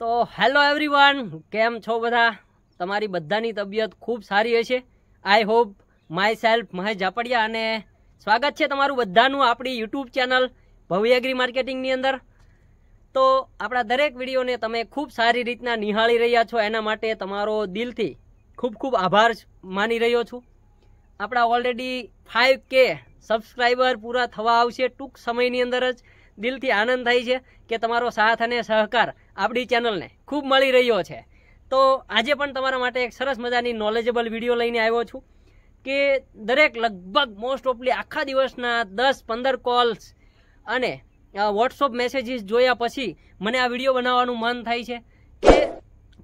તો hello everyone કેમ છો બધા તમારી બધાની તબિયત ખૂબ સારી હશે I hope myself Mahesh Zapadiya અને સ્વાગત છે તમારું બધાનું આપણી યુટ્યુબ ચેનલ ભવ્યગ્રી માર્કેટિંગની અંદર તો આપણા દરેક વિડીયોને તમે ખૂબ સારી રીતના નિહાળી રહ્યા છો એના માટે તમારો દિલથી ખૂબ ખૂબ આભાર માની રહ્યો છું આપણા ઓલરેડી ફાઇવ કે સબસ્ક્રાઈબર પૂરા થવા આવશે ટૂંક સમયની અંદર જ દિલથી આનંદ થાય છે કે તમારો સાથ અને સહકાર આપણી ચેનલને ખૂબ મળી રહ્યો છે તો આજે પણ તમારા માટે એક સરસ મજાની નોલેજેબલ વિડીયો લઈને આવ્યો છું કે દરેક લગભગ મોસ્ટ ઓફલી આખા દિવસના દસ પંદર કોલ્સ અને વોટ્સઅપ મેસેજીસ જોયા પછી મને આ વિડીયો બનાવવાનું મન થાય છે કે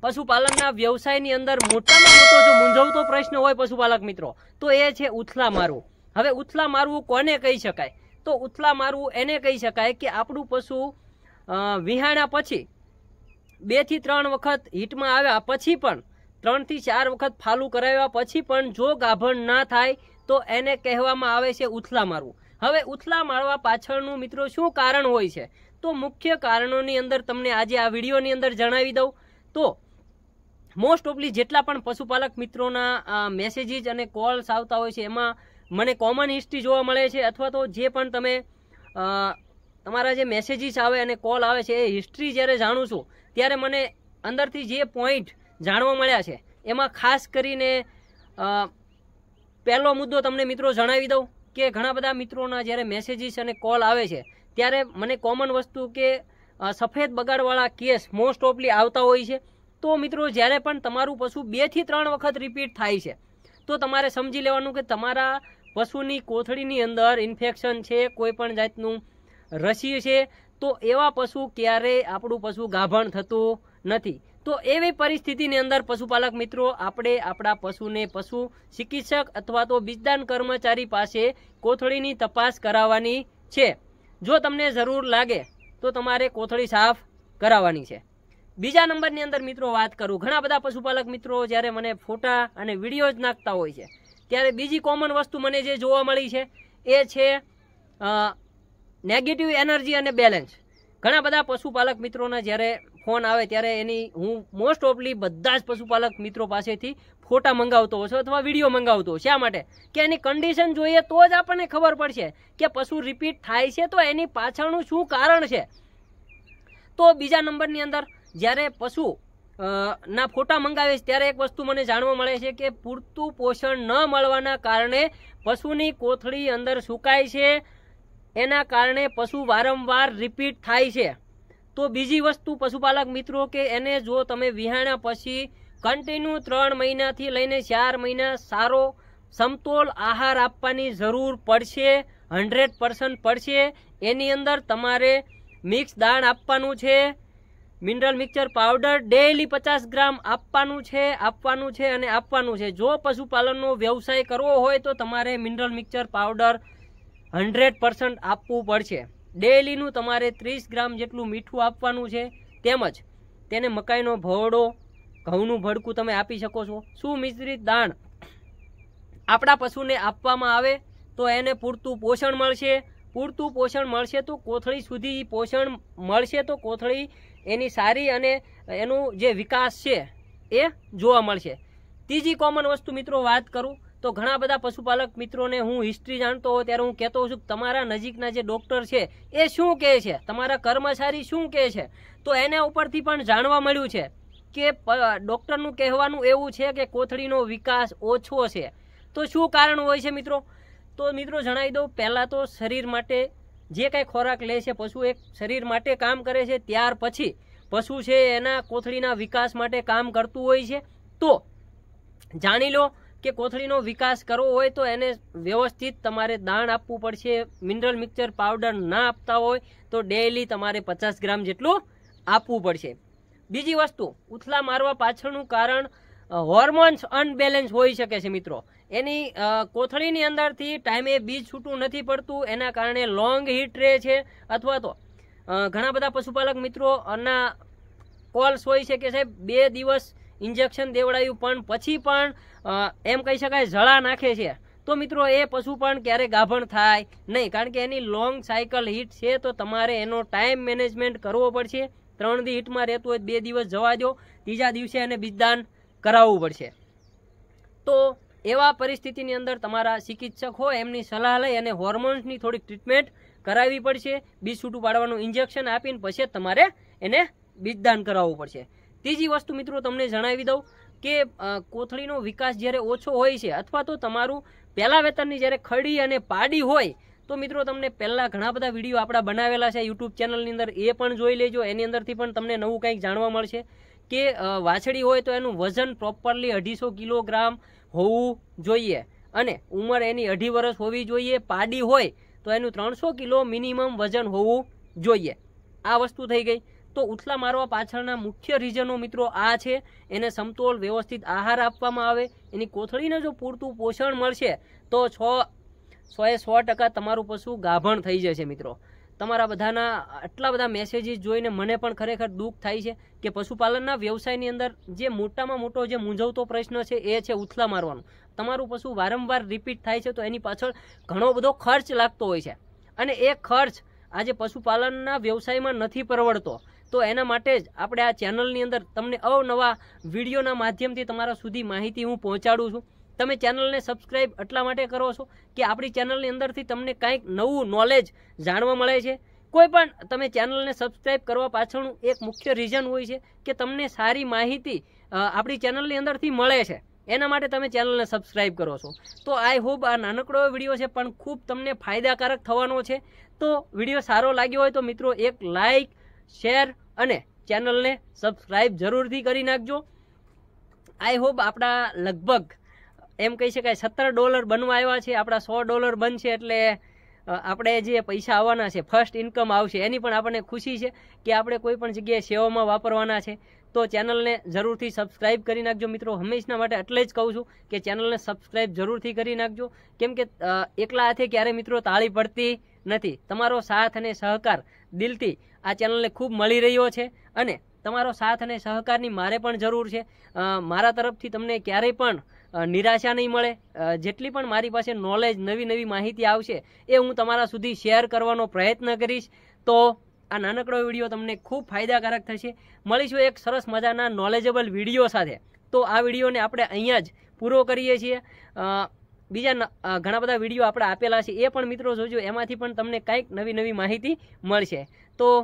પશુપાલનના વ્યવસાયની અંદર મોટામાં મોટો જો મૂંઝવતો પ્રશ્ન હોય પશુપાલક મિત્રો તો એ છે ઉથલા મારવું હવે ઉથલા મારવું કોને કહી શકાય તો ઉથલા મારવું એને કહી શકાય કે આપણું પશુ વિહાણ્યા પછી બેથી ત્રણ વખત હીટમાં આવ્યા પછી પણ ત્રણથી ચાર વખત ફાલું કરાવ્યા પછી પણ જો ગાભણ ના થાય તો એને કહેવામાં આવે છે ઉથલા મારવું હવે ઉથલા મારવા પાછળનું મિત્રો શું કારણ હોય છે તો મુખ્ય કારણોની અંદર તમને આજે આ વિડીયોની અંદર જણાવી દઉં તો મોસ્ટ ઓફલી જેટલા પણ પશુપાલક મિત્રોના મેસેજીસ અને કોલ્સ આવતા હોય છે એમાં મને કોમન હિસ્ટ્રી જોવા મળે છે અથવા તો જે પણ તમે તમારા જે મેસેજીસ આવે અને કોલ આવે છે એ હિસ્ટ્રી જ્યારે જાણું છું ત્યારે મને અંદરથી જે પોઈન્ટ જાણવા મળ્યા છે એમાં ખાસ કરીને પહેલો મુદ્દો તમને મિત્રો જણાવી દઉં કે ઘણા બધા મિત્રોના જ્યારે મેસેજીસ અને કોલ આવે છે ત્યારે મને કોમન વસ્તુ કે સફેદ બગાડવાળા કેસ મોસ્ટ ઓફલી આવતા હોય છે તો મિત્રો જ્યારે પણ તમારું પશુ બેથી ત્રણ વખત રિપીટ થાય છે તો તમારે સમજી લેવાનું કે તમારા પશુની કોથળીની અંદર ઇન્ફેક્શન છે કોઈ પણ જાતનું રસી છે તો એવા પશુ ક્યારેય આપણું પશુ ગાભણ થતું નથી તો એવી પરિસ્થિતિની અંદર પશુપાલક મિત્રો આપણે આપણા પશુને પશુ ચિકિત્સક અથવા તો બીજદાન કર્મચારી પાસે કોથળીની તપાસ કરાવવાની છે જો તમને જરૂર લાગે તો તમારે કોથળી સાફ કરાવવાની છે બીજા નંબરની અંદર મિત્રો વાત કરું ઘણા બધા પશુપાલક મિત્રો જ્યારે મને ફોટા અને વિડીયો જ નાખતા હોય છે ત્યારે બીજી કોમન વસ્તુ મને જે જોવા મળી છે એ છે નેગેટિવ એનર્જી અને બેલેન્સ ઘણા બધા પશુપાલક મિત્રોના જ્યારે ફોન આવે ત્યારે એની હું મોસ્ટ ઓફલી બધા જ પશુપાલક મિત્રો પાસેથી ફોટા મંગાવતો હશો અથવા વિડીયો મંગાવતો શા માટે કે એની કન્ડિશન જોઈએ તો જ આપણને ખબર પડશે કે પશુ રિપીટ થાય છે તો એની પાછળનું શું કારણ છે તો બીજા નંબરની અંદર જ્યારે પશુ ના ફોટા મંગાવે છે ત્યારે એક વસ્તુ મને જાણવા મળે છે કે પૂરતું પોષણ ન મળવાના કારણે પશુની કોથળી અંદર સુકાય છે એના કારણે પશુ વારંવાર રિપીટ થાય છે તો બીજી વસ્તુ પશુપાલક મિત્રો કે એને જો તમે વિહાણ્યા પછી કન્ટિન્યુ ત્રણ મહિનાથી લઈને ચાર મહિના સારો સમતોલ આહાર આપવાની જરૂર પડશે હંડ્રેડ પડશે એની અંદર તમારે મિક્સ દાણ આપવાનું છે મિનરલ મિક્સર પાવડર ડેઈલી પચાસ ગ્રામ આપવાનું છે આપવાનું છે અને આપવાનું છે જો પશુપાલનનો વ્યવસાય કરવો હોય તો તમારે mineral mixer powder hundred percent આપવું પડશે ડેઈલીનું તમારે ત્રીસ ગ્રામ જેટલું મીઠું આપવાનું છે તેમજ તેને મકાઈનો ભોવડો ઘઉંનું ભડકું તમે આપી શકો છો શું મિશ્રિત દાણ આપણા પશુને આપવામાં આવે તો એને પૂરતું પોષણ મળશે પૂરતું પોષણ મળશે તો કોથળી સુધી પોષણ મળશે તો કોથળી એની સારી અને એનું જે વિકાસ છે એ જોવા મળશે ત્રીજી કોમન વસ્તુ મિત્રો વાત કરું તો ઘણા બધા પશુપાલક મિત્રોને હું હિસ્ટ્રી જાણતો હોઉં ત્યારે હું કહેતો છું કે તમારા નજીકના જે ડૉક્ટર છે એ શું કહે છે તમારા કર્મચારી શું કહે છે તો એના ઉપરથી પણ જાણવા મળ્યું છે કે ડૉક્ટરનું કહેવાનું એવું છે કે કોથળીનો વિકાસ ઓછો છે તો શું કારણ હોય છે મિત્રો તો મિત્રો જણાવી દઉં પહેલાં તો શરીર માટે જે કાંઈ ખોરાક લે છે પશુ એ શરીર માટે કામ કરે છે ત્યાર પછી પશુ છે એના કોથળીના વિકાસ માટે કામ કરતું હોય છે તો જાણી લો કે કોથળીનો વિકાસ કરવો હોય તો એને વ્યવસ્થિત તમારે દાણ આપવું પડશે મિનરલ મિક્સર પાવડર ના આપતા હોય તો ડેઇલી તમારે પચાસ ગ્રામ જેટલું આપવું પડશે બીજી વસ્તુ ઉથલા મારવા પાછળનું કારણ હોર્મોન્સ અનબેલેન્સ હોઈ શકે છે મિત્રો એની કોથળીની અંદરથી ટાઈમે બીજ છૂટું નથી પડતું એના કારણે લોંગ હીટ રહે છે અથવા તો ઘણા બધા પશુપાલક મિત્રો મિત્રોના કોલ્સ હોઈ શકે છે બે દિવસ ઇન્જેક્શન દેવડાયું પણ પછી પણ એમ કહી શકાય જળા નાખે છે તો મિત્રો એ પશુ પણ ક્યારેય ગાભણ થાય નહીં કારણ કે એની લોંગ સાયકલ હીટ છે તો તમારે એનો ટાઈમ મેનેજમેન્ટ કરવો પડશે ત્રણ દી હીટમાં રહેતું હોય બે દિવસ જવા દો ત્રીજા દિવસે એને બીજદાન કરાવવું પડશે તો એવા પરિસ્થિતિની અંદર તમારા ચિકિત્સક હોય એમની સલાહ લઈ અને હોર્મોન્સની થોડીક ટ્રીટમેન્ટ કરાવવી પડશે બીજ છૂટું પાડવાનું ઇન્જેક્શન આપીને પછી તમારે એને બીજદાન કરાવવું પડશે ત્રીજી વસ્તુ મિત્રો તમને જણાવી દઉં કે કોથળીનો વિકાસ જ્યારે ઓછો હોય છે અથવા તો તમારું પહેલાં વેતનની જ્યારે ખડી અને પાડી હોય તો મિત્રો તમને પહેલાં ઘણા બધા વિડીયો આપણા બનાવેલા છે યુટ્યુબ ચેનલની અંદર એ પણ જોઈ લેજો એની અંદરથી પણ તમને નવું કંઈક જાણવા મળશે કે વાછડી હોય તો એનું વજન પ્રોપરલી અઢીસો કિલોગ્રામ હોવું જોઈએ અને ઉંમર એની અઢી વર્ષ હોવી જોઈએ પાડી હોય તો એનું ત્રણસો કિલો મિનિમમ વજન હોવું જોઈએ આ વસ્તુ થઈ ગઈ તો ઉથલા મારવા પાછળના મુખ્ય રીઝનો મિત્રો આ છે એને સમતોલ વ્યવસ્થિત આહાર આપવામાં આવે એની કોથળીને જો પૂરતું પોષણ મળશે તો છ સોએ સો ટકા તમારું પશુ ગાભણ થઈ જશે મિત્રો તમારા બધાના આટલા બધા મેસેજીસ જોઈને મને પણ ખરેખર દુઃખ થાય છે કે પશુપાલનના વ્યવસાયની અંદર જે મોટામાં મોટો જે મૂંઝવતો પ્રશ્ન છે એ છે ઉથલા મારવાનો તમારું પશુ વારંવાર રિપીટ થાય છે તો એની પાછળ ઘણો બધો ખર્ચ લાગતો હોય છે અને એ ખર્ચ આજે પશુપાલનના વ્યવસાયમાં નથી પરવડતો તો એના માટે જ આપણે આ ચેનલની અંદર તમને અવનવા વિડીયોના માધ્યમથી તમારા સુધી માહિતી હું પહોંચાડું છું તમે ચેનલને સબસ્ક્રાઇબ એટલા માટે કરો છો કે આપણી ચેનલની અંદરથી તમને કંઈક નવું નોલેજ જાણવા મળે છે કોઈ પણ તમે ચેનલને સબસ્ક્રાઇબ કરવા પાછળનું એક મુખ્ય રીઝન હોય છે કે તમને સારી માહિતી આપણી ચેનલની અંદરથી મળે છે એના માટે તમે ચેનલને સબસ્ક્રાઈબ કરો છો તો આઈ હોપ આ નાનકડો વિડીયો છે પણ ખૂબ તમને ફાયદાકારક થવાનો છે તો વિડીયો સારો લાગ્યો હોય તો મિત્રો એક લાઈક શેર અને ચેનલને સબસ્ક્રાઇબ જરૂરથી કરી નાખજો આઈ હોપ આપણા લગભગ એમ કહી શકાય સત્તર ડોલર બનવા આવ્યા છે આપણા સો ડોલર બનશે એટલે આપણે જે પૈસા આવવાના છે ફર્સ્ટ ઇન્કમ આવશે એની પણ આપણને ખુશી છે કે આપણે કોઈ પણ જગ્યાએ સેવામાં વાપરવાના છે તો ચેનલને જરૂરથી સબસ્ક્રાઇબ કરી નાખજો મિત્રો હંમેશના માટે એટલે જ કહું છું કે ચેનલને સબસ્ક્રાઇબ જરૂરથી કરી નાખજો કેમ કે એકલા હાથે ક્યારે મિત્રો તાળી પડતી નથી તમારો સાથ અને સહકાર દિલથી આ ચેનલને ખૂબ મળી રહ્યો છે અને તમારો સાથ અને સહકારની મારે પણ જરૂર છે મારા તરફથી તમને ક્યારેય પણ નિરાશા નહીં મળે જેટલી પણ મારી પાસે નોલેજ નવી નવી માહિતી આવશે એ હું તમારા સુધી શેર કરવાનો પ્રયત્ન કરીશ તો આ નાનકડો વિડીયો તમને ખૂબ ફાયદાકારક થશે મળીશું એક સરસ મજાના નોલેજેબલ વિડીયો સાથે તો આ વિડીયોને આપણે અહીંયા જ પૂરો કરીએ છીએ બીજા ઘણા બધા વિડીયો આપણે આપેલા છે એ પણ મિત્રો જોજો એમાંથી પણ તમને કંઈક નવી નવી માહિતી મળશે તો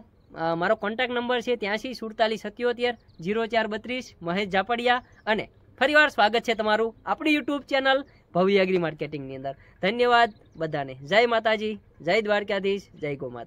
મારો કોન્ટેક નંબર છે ત્યાંસી સુડતાલીસ સત્યોતેર જીરો ચાર બત્રીસ મહેશ ઝાપડિયા અને ફરીવાર સ્વાગત છે તમારું આપણી યુટ્યુબ ચેનલ ભવ્ય એગ્રી માર્કેટિંગની અંદર ધન્યવાદ બધાને જય માતાજી જય દ્વારકાધીશ જય ગોમાતા